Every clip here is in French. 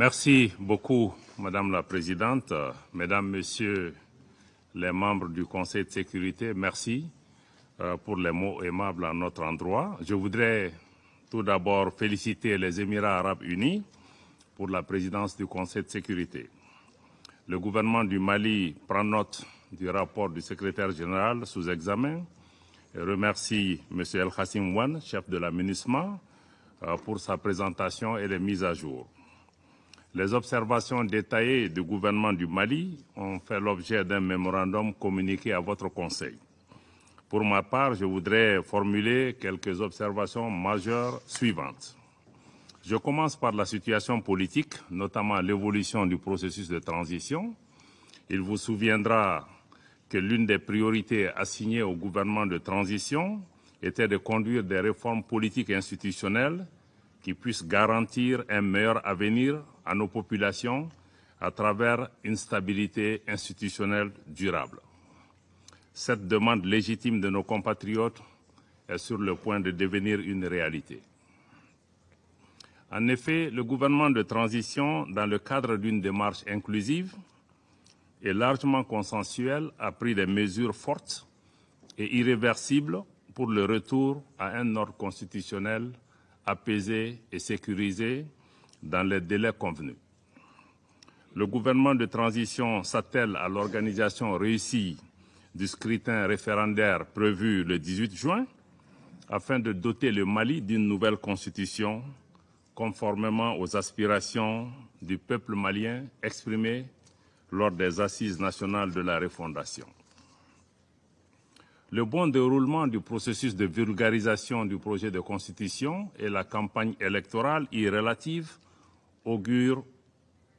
Merci beaucoup, Madame la Présidente, Mesdames, Messieurs les membres du Conseil de sécurité. Merci euh, pour les mots aimables à notre endroit. Je voudrais tout d'abord féliciter les Émirats arabes unis pour la présidence du Conseil de sécurité. Le gouvernement du Mali prend note du rapport du secrétaire général sous examen et remercie M. El Khassim Wan, chef de la euh, pour sa présentation et les mises à jour. Les observations détaillées du gouvernement du Mali ont fait l'objet d'un mémorandum communiqué à votre Conseil. Pour ma part, je voudrais formuler quelques observations majeures suivantes. Je commence par la situation politique, notamment l'évolution du processus de transition. Il vous souviendra que l'une des priorités assignées au gouvernement de transition était de conduire des réformes politiques et institutionnelles qui puissent garantir un meilleur avenir à nos populations à travers une stabilité institutionnelle durable. Cette demande légitime de nos compatriotes est sur le point de devenir une réalité. En effet, le gouvernement de transition, dans le cadre d'une démarche inclusive et largement consensuelle, a pris des mesures fortes et irréversibles pour le retour à un ordre constitutionnel apaisé et sécurisé dans les délais convenus. Le gouvernement de transition s'attelle à l'organisation réussie du scrutin référendaire prévu le 18 juin afin de doter le Mali d'une nouvelle constitution conformément aux aspirations du peuple malien exprimées lors des assises nationales de la refondation. Le bon déroulement du processus de vulgarisation du projet de constitution et la campagne électorale y relative augure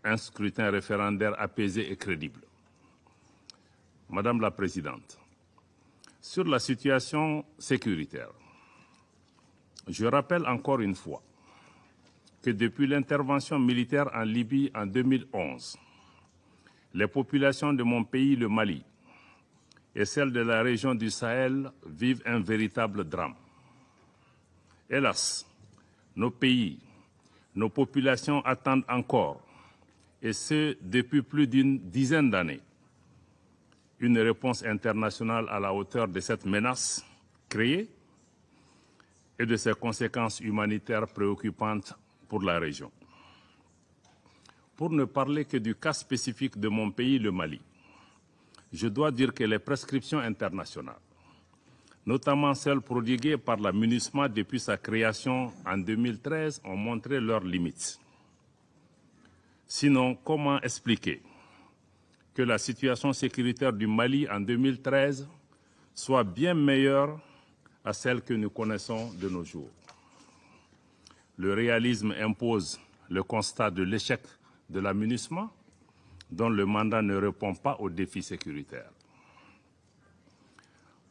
un scrutin référendaire apaisé et crédible. Madame la Présidente, sur la situation sécuritaire, je rappelle encore une fois que depuis l'intervention militaire en Libye en 2011, les populations de mon pays, le Mali, et celles de la région du Sahel vivent un véritable drame. Hélas, nos pays, nos populations attendent encore, et ce depuis plus d'une dizaine d'années, une réponse internationale à la hauteur de cette menace créée et de ses conséquences humanitaires préoccupantes pour la région. Pour ne parler que du cas spécifique de mon pays, le Mali, je dois dire que les prescriptions internationales notamment celles prodiguées par la depuis sa création en 2013, ont montré leurs limites. Sinon, comment expliquer que la situation sécuritaire du Mali en 2013 soit bien meilleure à celle que nous connaissons de nos jours Le réalisme impose le constat de l'échec de la dont le mandat ne répond pas aux défis sécuritaires.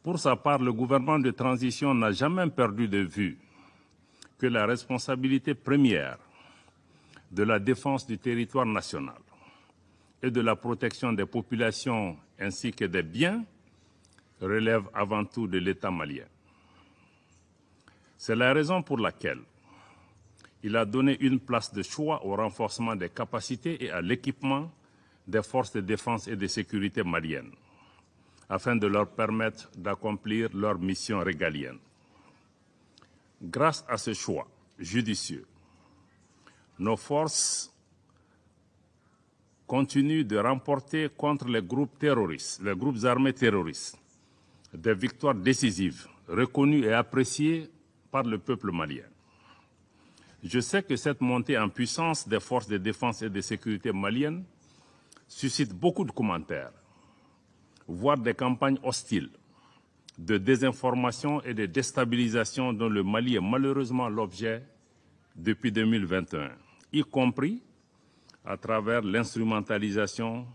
Pour sa part, le gouvernement de transition n'a jamais perdu de vue que la responsabilité première de la défense du territoire national et de la protection des populations ainsi que des biens relève avant tout de l'État malien. C'est la raison pour laquelle il a donné une place de choix au renforcement des capacités et à l'équipement des forces de défense et de sécurité maliennes afin de leur permettre d'accomplir leur mission régalienne. Grâce à ce choix judicieux, nos forces continuent de remporter contre les groupes terroristes, les groupes armés terroristes, des victoires décisives, reconnues et appréciées par le peuple malien. Je sais que cette montée en puissance des forces de défense et de sécurité maliennes suscite beaucoup de commentaires voire des campagnes hostiles de désinformation et de déstabilisation dont le Mali est malheureusement l'objet depuis 2021, y compris à travers l'instrumentalisation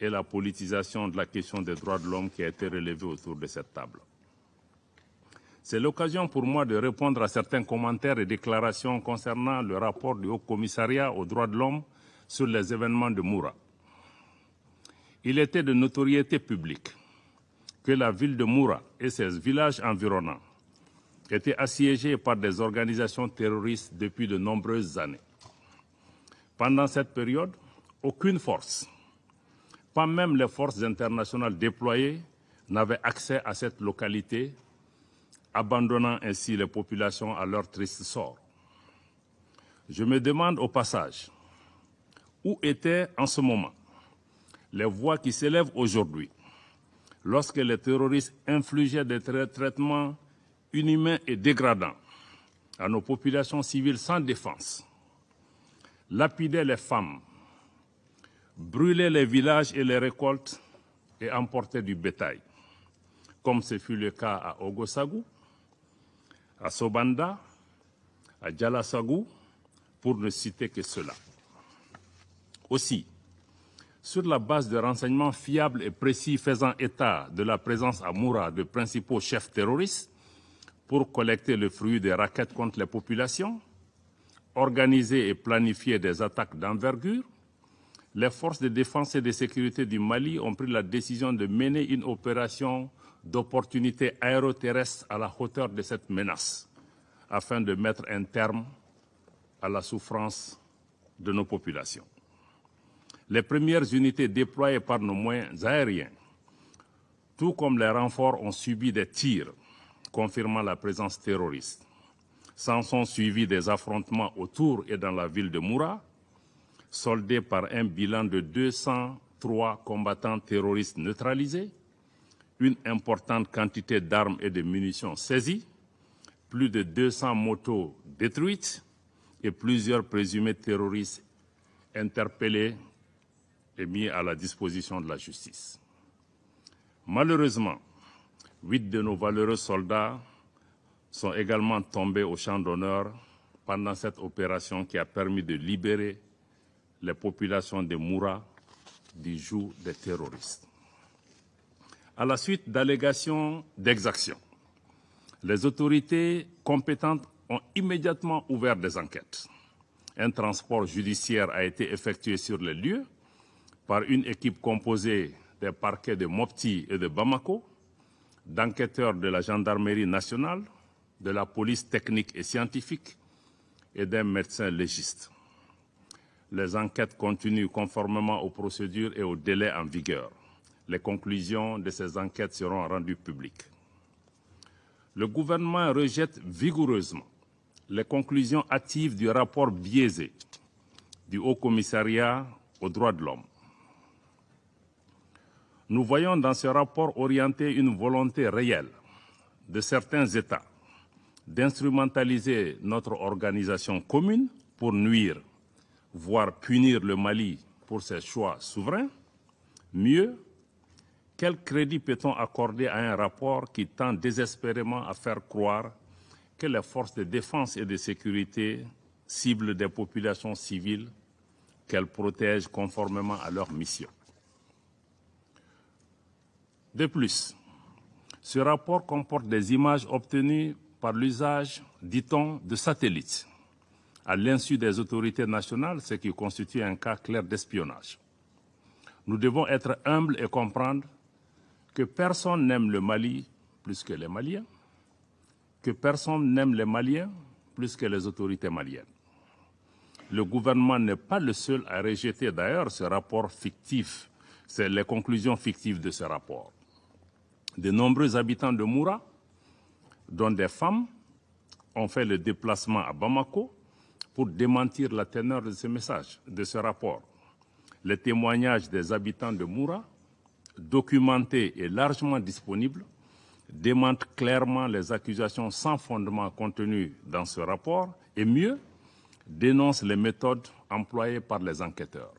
et la politisation de la question des droits de l'homme qui a été relevée autour de cette table. C'est l'occasion pour moi de répondre à certains commentaires et déclarations concernant le rapport du Haut Commissariat aux droits de l'homme sur les événements de Moura. Il était de notoriété publique que la ville de Moura et ses villages environnants étaient assiégés par des organisations terroristes depuis de nombreuses années. Pendant cette période, aucune force, pas même les forces internationales déployées, n'avait accès à cette localité, abandonnant ainsi les populations à leur triste sort. Je me demande au passage où était en ce moment les voix qui s'élèvent aujourd'hui lorsque les terroristes infligeaient des traitements inhumains et dégradants à nos populations civiles sans défense, lapidaient les femmes, brûlaient les villages et les récoltes et emportaient du bétail, comme ce fut le cas à Ogosagu, à Sobanda, à Djalasagou, pour ne citer que cela. Aussi, sur la base de renseignements fiables et précis faisant état de la présence à Moura de principaux chefs terroristes pour collecter le fruit des raquettes contre les populations, organiser et planifier des attaques d'envergure, les forces de défense et de sécurité du Mali ont pris la décision de mener une opération d'opportunité aéroterrestre à la hauteur de cette menace, afin de mettre un terme à la souffrance de nos populations les premières unités déployées par nos moyens aériens, tout comme les renforts, ont subi des tirs confirmant la présence terroriste. S'en sont suivis des affrontements autour et dans la ville de Moura, soldés par un bilan de 203 combattants terroristes neutralisés, une importante quantité d'armes et de munitions saisies, plus de 200 motos détruites et plusieurs présumés terroristes interpellés est mis à la disposition de la justice. Malheureusement, huit de nos valeureux soldats sont également tombés au champ d'honneur pendant cette opération qui a permis de libérer les populations de Moura du joug des terroristes. À la suite d'allégations d'exactions, les autorités compétentes ont immédiatement ouvert des enquêtes. Un transport judiciaire a été effectué sur les lieux par une équipe composée des parquets de Mopti et de Bamako, d'enquêteurs de la gendarmerie nationale, de la police technique et scientifique et d'un médecin légiste. Les enquêtes continuent conformément aux procédures et aux délais en vigueur. Les conclusions de ces enquêtes seront rendues publiques. Le gouvernement rejette vigoureusement les conclusions hâtives du rapport biaisé du Haut Commissariat aux droits de l'homme nous voyons dans ce rapport orienté une volonté réelle de certains États d'instrumentaliser notre organisation commune pour nuire, voire punir le Mali pour ses choix souverains. Mieux, quel crédit peut-on accorder à un rapport qui tend désespérément à faire croire que les forces de défense et de sécurité ciblent des populations civiles qu'elles protègent conformément à leur mission de plus, ce rapport comporte des images obtenues par l'usage, dit-on, de satellites, à l'insu des autorités nationales, ce qui constitue un cas clair d'espionnage. Nous devons être humbles et comprendre que personne n'aime le Mali plus que les Maliens, que personne n'aime les Maliens plus que les autorités maliennes. Le gouvernement n'est pas le seul à rejeter d'ailleurs ce rapport fictif, c'est les conclusions fictives de ce rapport. De nombreux habitants de Moura, dont des femmes, ont fait le déplacement à Bamako pour démentir la teneur de ce message, de ce rapport. Les témoignages des habitants de Moura, documentés et largement disponibles, démentent clairement les accusations sans fondement contenues dans ce rapport et mieux, dénoncent les méthodes employées par les enquêteurs.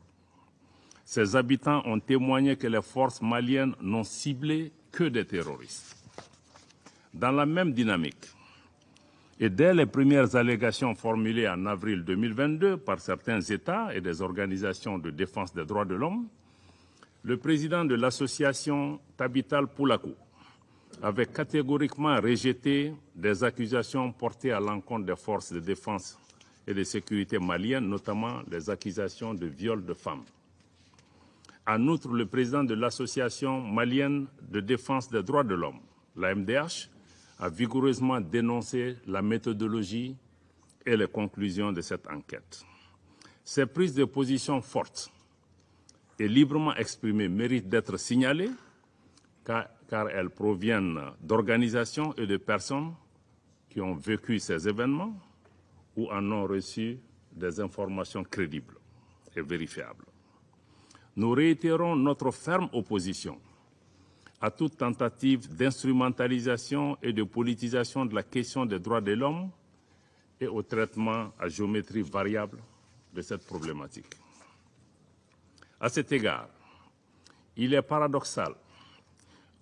Ces habitants ont témoigné que les forces maliennes n'ont ciblé que des terroristes. Dans la même dynamique, et dès les premières allégations formulées en avril 2022 par certains États et des organisations de défense des droits de l'homme, le président de l'association Tabital Poulakou avait catégoriquement rejeté des accusations portées à l'encontre des forces de défense et de sécurité maliennes, notamment les accusations de viol de femmes. En outre, le président de l'Association malienne de défense des droits de l'homme, la a vigoureusement dénoncé la méthodologie et les conclusions de cette enquête. Ces prises de position fortes et librement exprimées méritent d'être signalées car, car elles proviennent d'organisations et de personnes qui ont vécu ces événements ou en ont reçu des informations crédibles et vérifiables nous réitérons notre ferme opposition à toute tentative d'instrumentalisation et de politisation de la question des droits de l'homme et au traitement à géométrie variable de cette problématique. À cet égard, il est paradoxal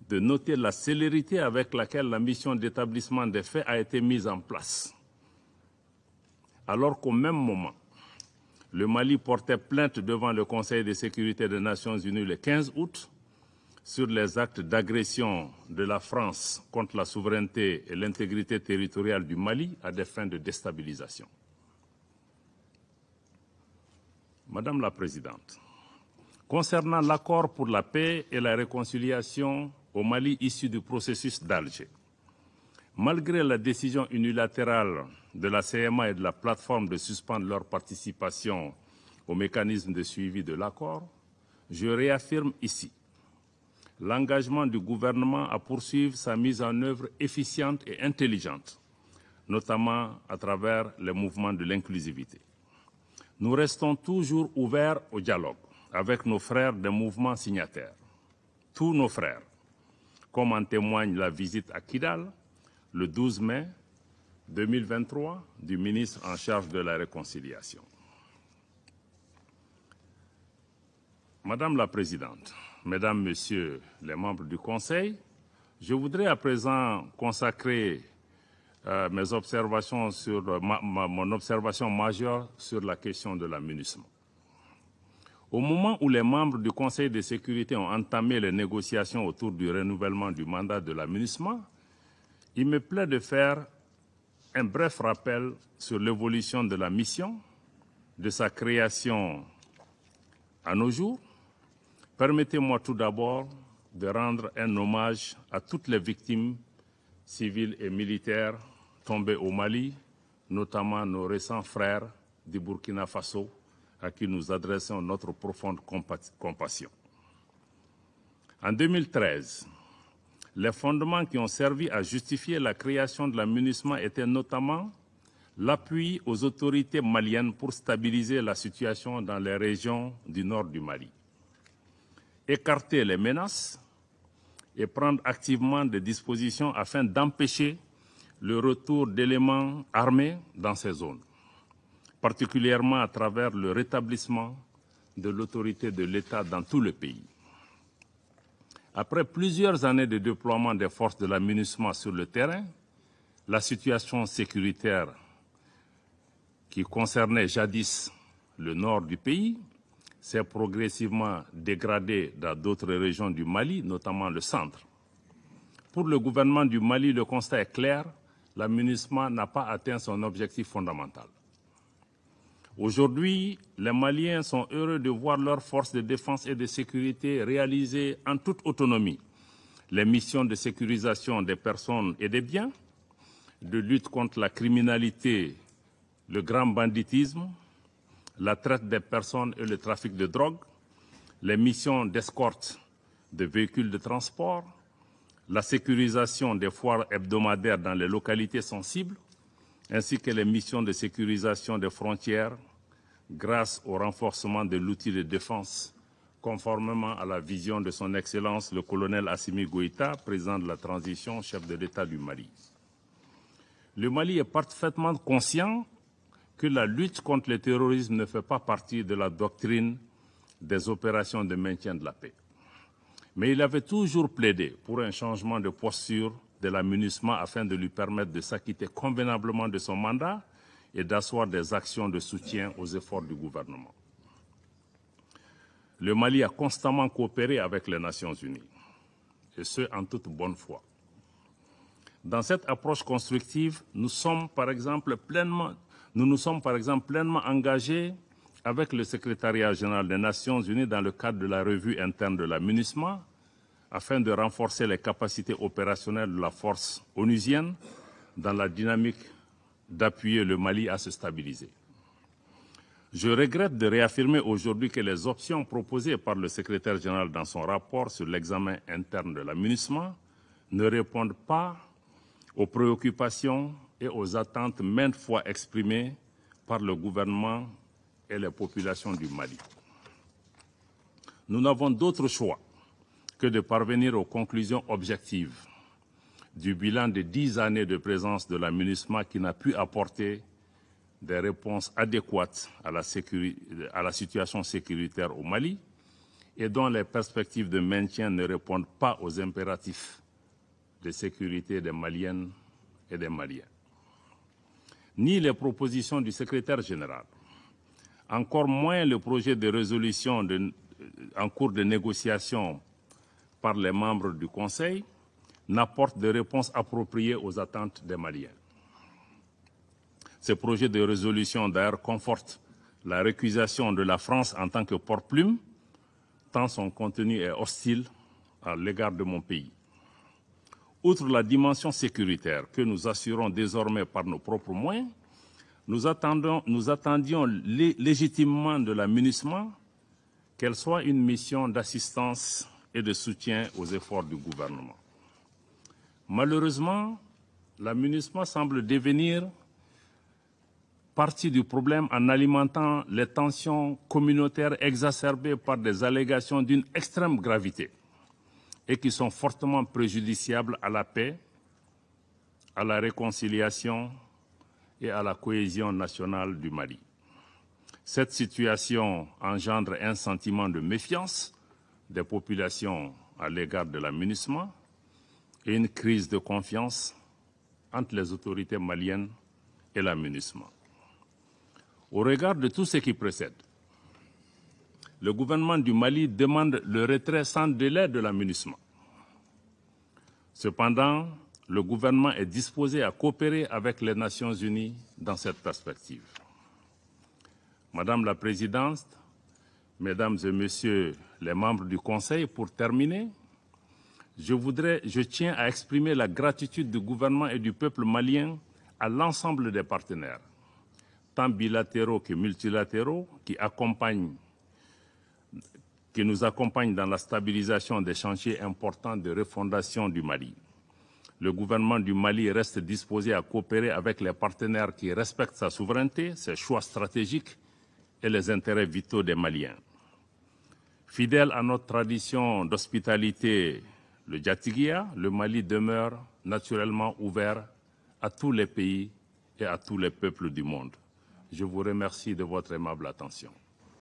de noter la célérité avec laquelle la mission d'établissement des faits a été mise en place, alors qu'au même moment, le Mali portait plainte devant le Conseil de sécurité des Nations Unies le 15 août sur les actes d'agression de la France contre la souveraineté et l'intégrité territoriale du Mali à des fins de déstabilisation. Madame la Présidente, concernant l'accord pour la paix et la réconciliation au Mali issu du processus d'Alger, Malgré la décision unilatérale de la CMA et de la plateforme de suspendre leur participation au mécanisme de suivi de l'accord, je réaffirme ici l'engagement du gouvernement à poursuivre sa mise en œuvre efficiente et intelligente, notamment à travers les mouvements de l'inclusivité. Nous restons toujours ouverts au dialogue avec nos frères des mouvements signataires, tous nos frères, comme en témoigne la visite à Kidal, le 12 mai 2023 du ministre en charge de la réconciliation. Madame la Présidente, Mesdames, Messieurs les membres du Conseil, je voudrais à présent consacrer euh, mes observations sur, euh, mon observation majeure sur la question de l'amunissement. Au moment où les membres du Conseil de sécurité ont entamé les négociations autour du renouvellement du mandat de l'amunissement, il me plaît de faire un bref rappel sur l'évolution de la mission, de sa création à nos jours. Permettez-moi tout d'abord de rendre un hommage à toutes les victimes civiles et militaires tombées au Mali, notamment nos récents frères du Burkina Faso, à qui nous adressons notre profonde compassion. En 2013, les fondements qui ont servi à justifier la création de l'amunissement étaient notamment l'appui aux autorités maliennes pour stabiliser la situation dans les régions du nord du Mali, écarter les menaces et prendre activement des dispositions afin d'empêcher le retour d'éléments armés dans ces zones, particulièrement à travers le rétablissement de l'autorité de l'État dans tout le pays. Après plusieurs années de déploiement des forces de la sur le terrain, la situation sécuritaire qui concernait jadis le nord du pays s'est progressivement dégradée dans d'autres régions du Mali, notamment le centre. Pour le gouvernement du Mali, le constat est clair, l'amunissement n'a pas atteint son objectif fondamental. Aujourd'hui, les Maliens sont heureux de voir leurs forces de défense et de sécurité réalisées en toute autonomie. Les missions de sécurisation des personnes et des biens, de lutte contre la criminalité, le grand banditisme, la traite des personnes et le trafic de drogue, les missions d'escorte de véhicules de transport, la sécurisation des foires hebdomadaires dans les localités sensibles, ainsi que les missions de sécurisation des frontières grâce au renforcement de l'outil de défense, conformément à la vision de son Excellence le colonel Assimi Goïta, président de la transition, chef de l'État du Mali. Le Mali est parfaitement conscient que la lutte contre le terrorisme ne fait pas partie de la doctrine des opérations de maintien de la paix. Mais il avait toujours plaidé pour un changement de posture de l'amunissement afin de lui permettre de s'acquitter convenablement de son mandat et d'asseoir des actions de soutien aux efforts du gouvernement. Le Mali a constamment coopéré avec les Nations Unies, et ce en toute bonne foi. Dans cette approche constructive, nous sommes par exemple pleinement, nous nous sommes par exemple pleinement engagés avec le secrétariat général des Nations Unies dans le cadre de la revue interne de la afin de renforcer les capacités opérationnelles de la force onusienne dans la dynamique d'appuyer le Mali à se stabiliser. Je regrette de réaffirmer aujourd'hui que les options proposées par le secrétaire général dans son rapport sur l'examen interne de l'amunissement ne répondent pas aux préoccupations et aux attentes maintes fois exprimées par le gouvernement et les populations du Mali. Nous n'avons d'autre choix que de parvenir aux conclusions objectives du bilan de dix années de présence de la MINUSMA qui n'a pu apporter des réponses adéquates à la, situation sécuritaire au Mali et dont les perspectives de maintien ne répondent pas aux impératifs de sécurité des Maliennes et des Maliens. Ni les propositions du secrétaire général, encore moins le projet de résolution en cours de négociation par les membres du Conseil n'apporte de réponses appropriées aux attentes des Maliens. Ce projet de résolution, d'ailleurs, conforte la récusation de la France en tant que porte-plume, tant son contenu est hostile à l'égard de mon pays. Outre la dimension sécuritaire que nous assurons désormais par nos propres moyens, nous, attendions légitimement de la qu'elle soit une mission d'assistance et de soutien aux efforts du gouvernement. Malheureusement, l'amunissement semble devenir partie du problème en alimentant les tensions communautaires exacerbées par des allégations d'une extrême gravité et qui sont fortement préjudiciables à la paix, à la réconciliation et à la cohésion nationale du Mali. Cette situation engendre un sentiment de méfiance des populations à l'égard de l'amunissement et une crise de confiance entre les autorités maliennes et l'amunissement. Au regard de tout ce qui précède, le gouvernement du Mali demande le retrait sans délai de l'amunissement. Cependant, le gouvernement est disposé à coopérer avec les Nations Unies dans cette perspective. Madame la Présidente, Mesdames et Messieurs les membres du Conseil, pour terminer, je tiens à exprimer la gratitude du gouvernement et du peuple malien à l'ensemble des partenaires, tant bilatéraux que multilatéraux, qui accompagnent, qui nous accompagnent dans la stabilisation des chantiers importants de refondation du Mali. Le gouvernement du Mali reste disposé à coopérer avec les partenaires qui respectent sa souveraineté, ses choix stratégiques et les intérêts vitaux des Maliens. Fidèle à notre tradition d'hospitalité le Djatigia, le Mali demeure naturellement ouvert à tous les pays et à tous les peuples du monde. Je vous remercie de votre aimable attention.